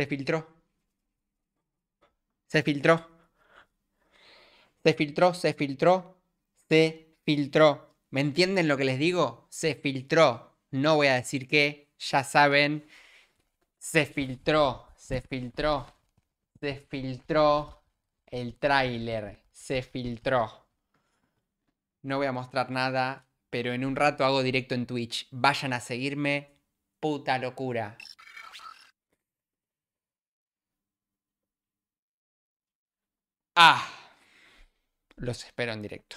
Se filtró. Se filtró. Se filtró, se filtró, se filtró. ¿Me entienden lo que les digo? Se filtró. No voy a decir qué, ya saben. Se filtró, se filtró, se filtró el tráiler. Se filtró. No voy a mostrar nada, pero en un rato hago directo en Twitch. Vayan a seguirme. Puta locura. Ah, los espero en directo.